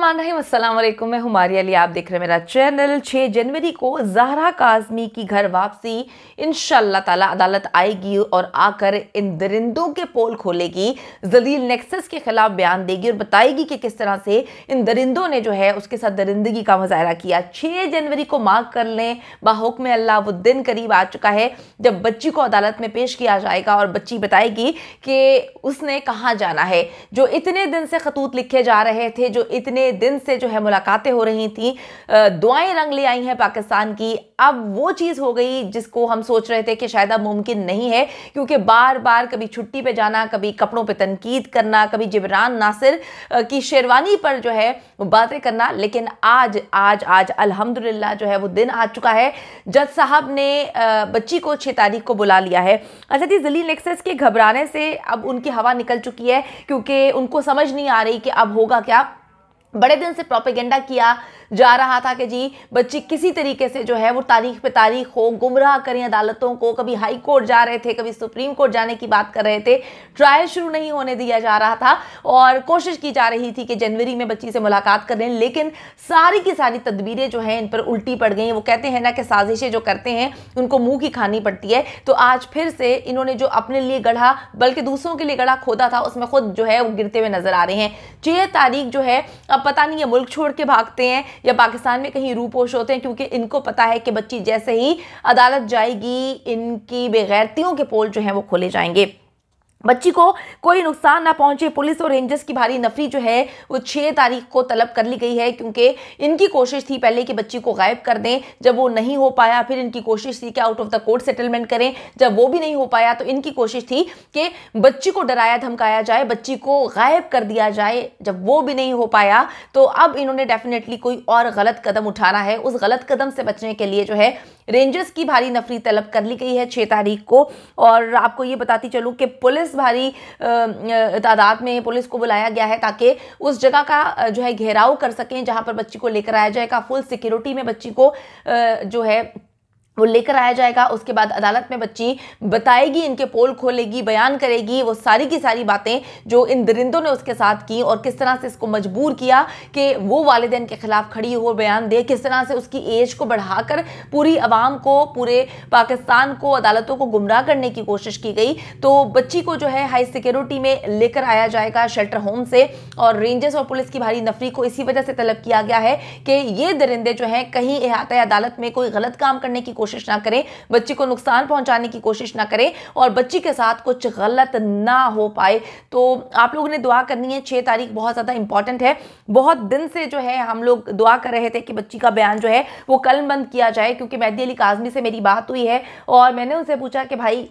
वालेकुम मैं हमारी अली आप देख रहे हैं मेरा चैनल 6 जनवरी को जहरा काजमी की घर वापसी इन ताला अदालत आएगी और आकर इन दरिंदों के पोल खोलेगी जलील नेक्सस के ख़िलाफ़ बयान देगी और बताएगी कि किस तरह से इन दरिंदों ने जो है उसके साथ दरिंदगी का मुजाहरा किया 6 जनवरी को मार्क कर लें बाहुक में अल्लाह वो दिन करीब आ चुका है जब बच्ची को अदालत में पेश किया जाएगा और बच्ची बताएगी कि उसने कहाँ जाना है जो इतने दिन से खतूत लिखे जा रहे थे जो इतने कितने दिन से जो है मुलाकातें हो रही थी दुआएं रंग ले आई हैं पाकिस्तान की अब वो चीज़ हो गई जिसको हम सोच रहे थे कि शायद अब मुमकिन नहीं है क्योंकि बार बार कभी छुट्टी पे जाना कभी कपड़ों पे तनकीद करना कभी जबरान नासिर की शेरवानी पर जो है बातें करना लेकिन आज आज आज अल्हम्दुलिल्लाह जो है वो दिन आ चुका है जज साहब ने बच्ची को छः तारीख को बुला लिया है अच्छा जी जलील एक्सेस के घबराने से अब उनकी हवा निकल चुकी है क्योंकि उनको समझ नहीं आ रही कि अब होगा क्या बड़े दिन से प्रोपेगेंडा किया जा रहा था कि जी बच्ची किसी तरीके से जो है वो तारीख पे तारीख हो गुमराह करें अदालतों को कभी हाई कोर्ट जा रहे थे कभी सुप्रीम कोर्ट जाने की बात कर रहे थे ट्रायल शुरू नहीं होने दिया जा रहा था और कोशिश की जा रही थी कि जनवरी में बच्ची से मुलाकात करें लेकिन सारी की सारी तदबीरें जो हैं इन पर उल्टी पड़ गई वो कहते हैं ना कि साजिशें जो करते हैं उनको मुँह की खानी पड़ती है तो आज फिर से इन्होंने जो अपने लिए गढ़ा बल्कि दूसरों के लिए गढ़ा खोदा था उसमें खुद जो है वो गिरते हुए नजर आ रहे हैं छह तारीख जो है अब पता नहीं ये मुल्क छोड़ के भागते हैं या पाकिस्तान में कहीं रूपोश होते हैं क्योंकि इनको पता है कि बच्ची जैसे ही अदालत जाएगी इनकी बेगैरतियों के पोल जो हैं वो खोले जाएंगे बच्ची को कोई नुकसान ना पहुंचे पुलिस और रेंजर्स की भारी नफरी जो है वो छः तारीख को तलब कर ली गई है क्योंकि इनकी कोशिश थी पहले कि बच्ची को गायब कर दें जब वो नहीं हो पाया फिर इनकी कोशिश थी कि out of the court settlement करें जब वो भी नहीं हो पाया तो इनकी कोशिश थी कि बच्ची को डराया धमकाया जाए बच्ची को गायब कर दिया जाए जब वो भी नहीं हो पाया तो अब इन्होंने डेफिनेटली कोई और गलत कदम उठाना है उस गलत कदम से बचने के लिए जो है रेंजर्स की भारी नफरी तलब कर ली गई है छः तारीख को और आपको ये बताती चलूँ कि पुलिस पुलिस भारी तादाद में पुलिस को बुलाया गया है ताकि उस जगह का जो है घेराव कर सकें जहाँ पर बच्ची को लेकर आया जाएगा फुल सिक्योरिटी में बच्ची को जो है वो लेकर आया जाएगा उसके बाद अदालत में बच्ची बताएगी इनके पोल खोलेगी बयान करेगी वो सारी की सारी बातें जो इन दरिंदों ने उसके साथ की और किस तरह से इसको मजबूर किया कि वो वालदेन के ख़िलाफ़ खड़ी हो बयान दे किस तरह से उसकी एज को बढ़ाकर पूरी आवाम को पूरे पाकिस्तान को अदालतों को गुमराह करने की कोशिश की गई तो बच्ची को जो है हाई सिक्योरिटी में लेकर आया जाएगा शेल्टर होम से और रेंजर्स और पुलिस की भारी नफरी को इसी वजह से तलब किया गया है कि ये दरिंदे जो हैं कहीं अहात अदालत में कोई गलत काम करने की कोशिश ना करें बच्ची को नुकसान पहुंचाने की कोशिश ना करें और बच्ची के साथ कुछ गलत ना हो पाए तो आप लोगों ने दुआ करनी है छः तारीख बहुत ज़्यादा इंपॉर्टेंट है बहुत दिन से जो है हम लोग दुआ कर रहे थे कि बच्ची का बयान जो है वो कल बंद किया जाए क्योंकि मैदी अली काजमी से मेरी बात हुई है और मैंने उनसे पूछा कि भाई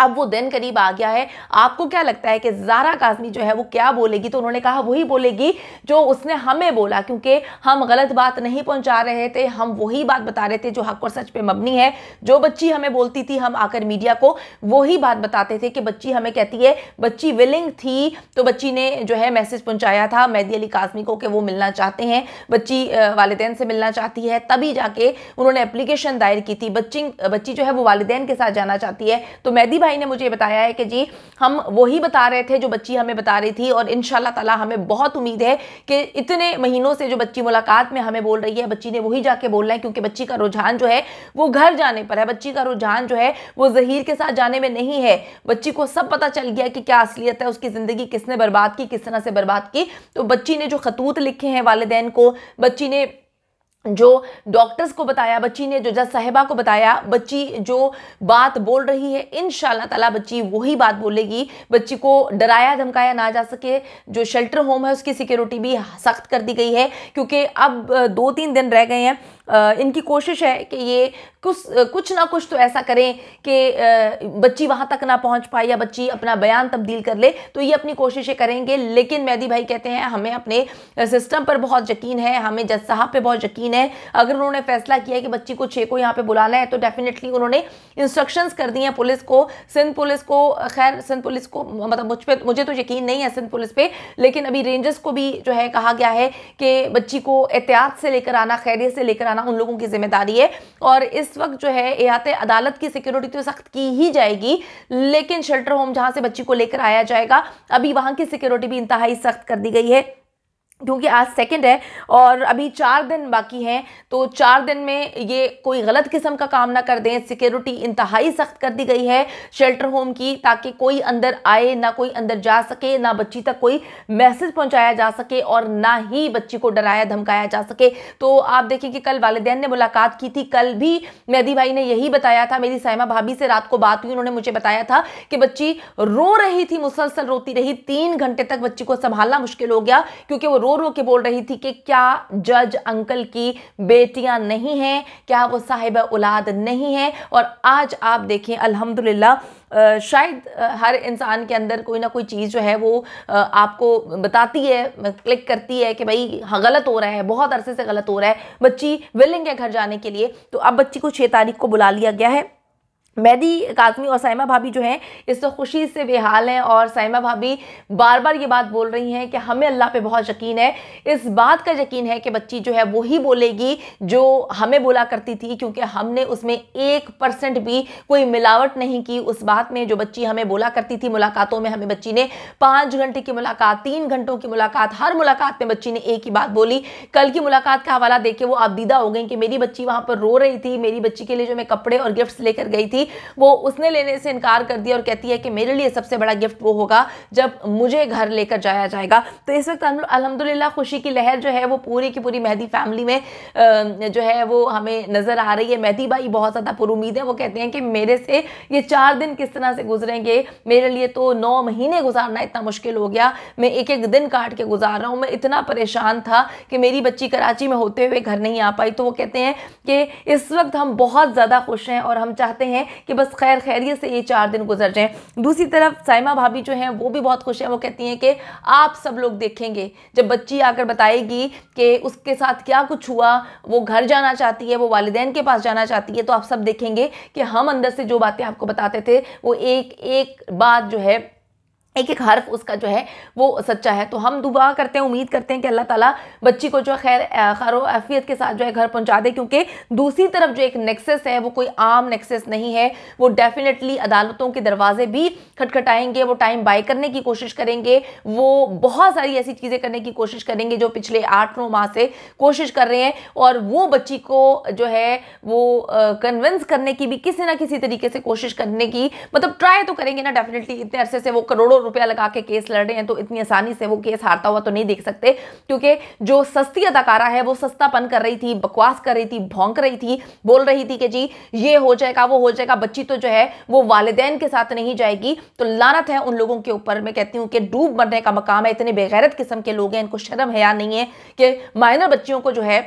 अब वो दिन करीब आ गया है आपको क्या लगता है कि जारा काजमी जो है वो क्या बोलेगी तो उन्होंने कहा वही बोलेगी जो उसने हमें बोला क्योंकि हम गलत बात नहीं पहुंचा रहे थे हम वही बात बता रहे थे जो हक और सच पे मबनी है जो बच्ची हमें बोलती थी हम आकर मीडिया को वही बात बताते थे कि बच्ची हमें कहती है बच्ची विलिंग थी तो बच्ची ने जो है मैसेज पहुँचाया था मेहदी अली काजमी को कि वो मिलना चाहते हैं बच्ची वालदेन से मिलना चाहती है तभी जाके उन्होंने अप्लीकेशन दायर की थी बच्ची बच्ची जो है वो वालदेन के साथ जाना चाहती है तो मैदी भाई ने मुझे बताया है कि जी हम वही बता रहे थे जो बच्ची हमें बता रही थी और इन ताला हमें बहुत उम्मीद है कि इतने महीनों से जो बच्ची मुलाकात में हमें बोल रही है बच्ची ने वही जाके बोलना है क्योंकि बच्ची का रुझान जो है वो घर जाने पर है बच्ची का रुझान जो है वो जहीर के साथ जाने में नहीं है बच्ची को सब पता चल गया कि क्या असलियत है उसकी ज़िंदगी किसने बर्बाद की किस तरह से बर्बाद की तो बच्ची ने जो खतूत लिखे हैं वालदेन को बच्ची ने जो डॉक्टर्स को बताया बच्ची ने जो जज साहिबा को बताया बच्ची जो बात बोल रही है इन ताला बच्ची वही बात बोलेगी बच्ची को डराया धमकाया ना जा सके जो शेल्टर होम है उसकी सिक्योरिटी भी सख्त कर दी गई है क्योंकि अब दो तीन दिन रह गए हैं इनकी कोशिश है कि ये कुछ कुछ ना कुछ तो ऐसा करें कि बच्ची वहाँ तक ना पहुँच पाए या बच्ची अपना बयान तब्दील कर ले तो ये अपनी कोशिशें करेंगे लेकिन मेहदी भाई कहते हैं हमें अपने सिस्टम पर बहुत यकीन है हमें जज साहब पर बहुत यकीन है अगर उन्होंने फैसला किया है कि बच्ची को छः को यहाँ पर बुलाना है तो डेफिनेटली उन्होंने इंस्ट्रक्शन कर दी हैं पुलिस को सिंध पुलिस को खैर सिंध पुलिस को मतलब मुझ पर मुझे तो यकीन नहीं है सिंध पुलिस पर लेकिन अभी रेंजर्स को भी जो है कहा गया है कि बच्ची को एहतियात से लेकर आना खैरियत से लेकर आना करना उन लोगों की जिम्मेदारी है और इस वक्त जो है एहत अदालत की सिक्योरिटी तो सख्त की ही जाएगी लेकिन शेल्टर होम जहाँ से बच्ची को लेकर आया जाएगा अभी वहाँ की सिक्योरिटी भी इंतहाई सख्त कर दी गई है क्योंकि आज सेकंड है और अभी चार दिन बाकी हैं तो चार दिन में ये कोई गलत किस्म का काम ना कर दें सिक्योरिटी इंतहाई सख्त कर दी गई है शेल्टर होम की ताकि कोई अंदर आए ना कोई अंदर जा सके ना बच्ची तक कोई मैसेज पहुंचाया जा सके और ना ही बच्ची को डराया धमकाया जा सके तो आप देखें कि कल वालदेन ने मुलाकात की थी कल भी मेहदी भाई ने यही बताया था मेरी सैमा भाभी से रात को बात हुई उन्होंने मुझे बताया था कि बच्ची रो रही थी मुसलसल रोती रही तीन घंटे तक बच्ची को संभालना मुश्किल हो गया क्योंकि वो रो रो रो के बोल रही थी कि क्या जज अंकल की बेटियां नहीं हैं क्या वो साहिब औलाद नहीं है और आज आप देखें अल्हम्दुलिल्लाह शायद हर इंसान के अंदर कोई ना कोई चीज़ जो है वो आपको बताती है क्लिक करती है कि भाई हाँ, गलत हो रहा है बहुत अरसे से गलत हो रहा है बच्ची विलिंग है घर जाने के लिए तो अब बच्ची को छः तारीख को बुला लिया गया है मैदी काजमी और साइमा भाभी जो हैं इस तो खुशी से बेहाल हैं और साइमा भाभी बार बार ये बात बोल रही हैं कि हमें अल्लाह पे बहुत यकीन है इस बात का यकीन है कि बच्ची जो है वही बोलेगी जो हमें बोला करती थी क्योंकि हमने उसमें एक परसेंट भी कोई मिलावट नहीं की उस बात में जो बच्ची हमें बोला करती थी मुलाकातों में हमें बच्ची ने पाँच घंटे की मुलाकात तीन घंटों की मुलाकात हर मुलाकात में बच्ची ने एक ही बात बोली कल की मुलाकात का हवाला दे वो आप हो गई कि मेरी बच्ची वहाँ पर रो रही थी मेरी बच्ची के लिए जो मैं कपड़े और गिफ्ट्स लेकर गई थी थी वो उसने लेने से इनकार कर दिया और कहती है कि मेरे लिए सबसे बड़ा गिफ्ट वो होगा जब मुझे घर लेकर जाया जाएगा तो इस वक्त अलहमदिल्ला खुशी की लहर जो है वो पूरी की पूरी मेहदी फैमिली में जो है वो हमें नज़र आ रही है मेहदी भाई बहुत ज़्यादा पुरुद है वो कहते हैं कि मेरे से ये चार दिन किस तरह से गुजरेंगे मेरे लिए तो नौ महीने गुजारना इतना मुश्किल हो गया मैं एक एक दिन काट के गुजार रहा हूँ मैं इतना परेशान था कि मेरी बच्ची कराची में होते हुए घर नहीं आ पाई तो वो कहते हैं कि इस वक्त हम बहुत ज़्यादा खुश हैं और हम चाहते हैं कि बस खैर खैरियत से ये चार दिन गुजर जाएं दूसरी तरफ साइमा भाभी जो हैं वो भी बहुत खुश हैं वो कहती हैं कि आप सब लोग देखेंगे जब बच्ची आकर बताएगी कि उसके साथ क्या कुछ हुआ वो घर जाना चाहती है वो वालदेन के पास जाना चाहती है तो आप सब देखेंगे कि हम अंदर से जो बातें आपको बताते थे वो एक एक बात जो है एक एक हर्फ उसका जो है वो सच्चा है तो हम दुआ करते हैं उम्मीद करते हैं कि अल्लाह ताला बच्ची को जो खैर खैर वफियत के साथ जो है घर पहुंचा दे क्योंकि दूसरी तरफ जो एक नेक्सेस है वो कोई आम नेक्सेस नहीं है वो डेफिनेटली अदालतों के दरवाजे भी खटखटाएंगे वो टाइम बाय करने की कोशिश करेंगे वो बहुत सारी ऐसी चीज़ें करने की कोशिश करेंगे जो पिछले आठ नौ माह से कोशिश कर रहे हैं और वो बच्ची को जो है वो कन्विंस करने की भी किसी ना किसी तरीके से कोशिश करने की मतलब ट्राई तो करेंगे ना डेफिनेटली इतने अरसे से वो करोड़ों करोड़ रुपया लगा के केस लड़ रहे हैं तो इतनी आसानी से वो केस हारता हुआ तो नहीं देख सकते क्योंकि जो सस्ती अदाकारा है वो सस्तापन कर रही थी बकवास कर रही थी भौंक रही थी बोल रही थी कि जी ये हो जाएगा वो हो जाएगा बच्ची तो जो है वो वालदेन के साथ नहीं जाएगी तो लानत है उन लोगों के ऊपर मैं कहती हूँ कि डूब मरने का मकाम है इतने बेगैरत किस्म के लोग हैं इनको शर्म हया नहीं है कि माइनर बच्चियों को जो है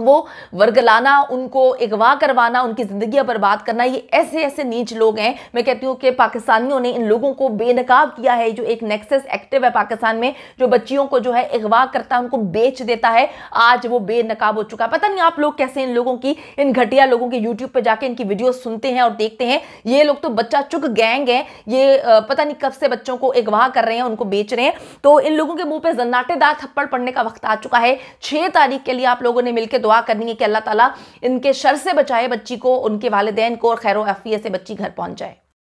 वो वर्गलाना उनको अगवा करवाना उनकी ज़िंदगी बर्बाद करना ये ऐसे ऐसे नीच लोग हैं मैं कहती हूँ कि पाकिस्तानियों ने इन लोगों को बेनकाब किया है जो एक नेक्सस एक्टिव है पाकिस्तान में जो बच्चियों को जो है अगवा करता है उनको बेच देता है आज वो बेनकाब हो चुका है पता नहीं आप लोग कैसे इन लोगों की इन घटिया लोगों के यूट्यूब पर जाके इनकी वीडियो सुनते हैं और देखते हैं ये लोग तो बच्चा चुक गैंग है ये पता नहीं कब से बच्चों को अगवा कर रहे हैं उनको बेच रहे हैं तो इन लोगों के मुँह पर जन्नाटेदार थप्पड़ पड़ने का वक्त आ चुका है छः तारीख के लिए आप लोगों ने मिलकर दुआ करनी है कि अल्लाह ताला इनके शर से बचाए बच्ची को उनके वालदेन को और खैर आफियत से बच्ची घर पहुंच जाए